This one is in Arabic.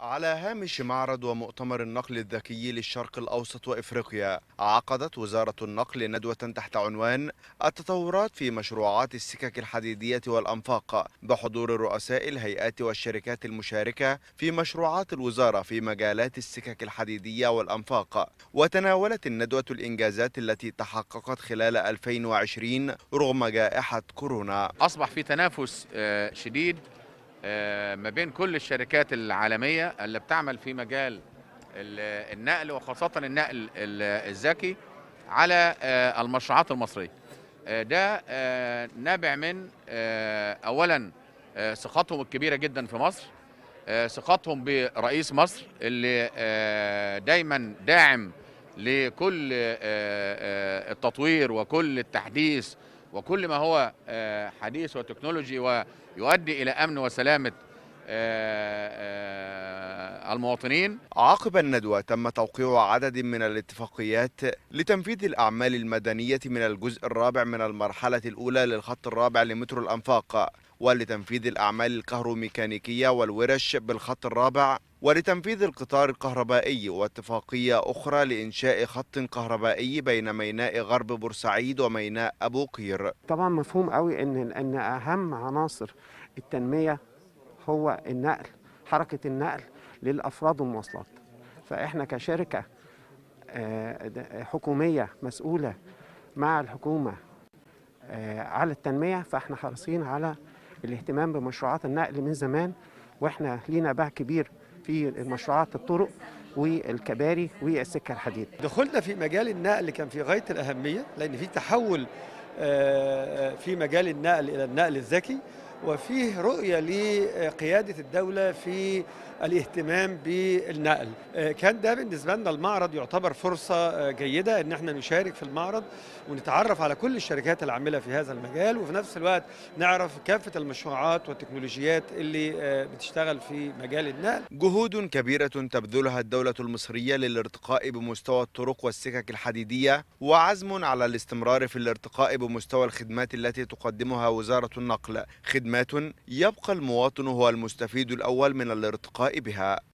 على هامش معرض ومؤتمر النقل الذكي للشرق الأوسط وإفريقيا عقدت وزارة النقل ندوة تحت عنوان التطورات في مشروعات السكك الحديدية والأنفاق بحضور رؤساء الهيئات والشركات المشاركة في مشروعات الوزارة في مجالات السكك الحديدية والأنفاق وتناولت الندوة الإنجازات التي تحققت خلال 2020 رغم جائحة كورونا أصبح في تنافس آه، شديد آه، ما بين كل الشركات العالمية اللي بتعمل في مجال النقل وخاصة النقل الذكي على آه، المشروعات المصرية آه، ده نابع من أولا ثقتهم الكبيرة جدا في مصر ثقتهم برئيس مصر اللي دايما داعم لكل التطوير وكل التحديث وكل ما هو آه، حديث وتكنولوجي ويؤدي إلى أمن وسلامة آه، آه، المواطنين عقب الندوة تم توقيع عدد من الاتفاقيات لتنفيذ الأعمال المدنية من الجزء الرابع من المرحلة الأولى للخط الرابع لمترو الأنفاق ولتنفيذ الأعمال الكهروميكانيكية والورش بالخط الرابع ولتنفيذ القطار الكهربائي واتفاقية أخرى لإنشاء خط كهربائي بين ميناء غرب بورسعيد وميناء أبو قير طبعا مفهوم قوي إن, أن أهم عناصر التنمية هو النقل حركة النقل للأفراد والمواصلات فإحنا كشركة آه، حكومية مسؤولة مع الحكومة آه، على التنمية فإحنا حريصين على الاهتمام بمشروعات النقل من زمان وإحنا لينا باع كبير في المشروعات الطرق والكباري والسكه الحديد. دخولنا في مجال النقل كان في غايه الاهميه لان في تحول آه، آه، في مجال النقل الى النقل الذكي وفيه رؤية لقيادة الدولة في الاهتمام بالنقل آه، كان ده بالنسبة لنا المعرض يعتبر فرصة آه، جيدة ان احنا نشارك في المعرض ونتعرف على كل الشركات العاملة في هذا المجال وفي نفس الوقت نعرف كافة المشروعات والتكنولوجيات اللي آه، بتشتغل في مجال النقل جهود كبيرة تبذلها الدولة المصرية للارتقاء بمستوى الطرق والسكك الحديدية وعزم على الاستمرار في الارتقاء بمستوى الخدمات التي تقدمها وزارة النقل خدمة خدمات يبقى المواطن هو المستفيد الأول من الارتقاء بها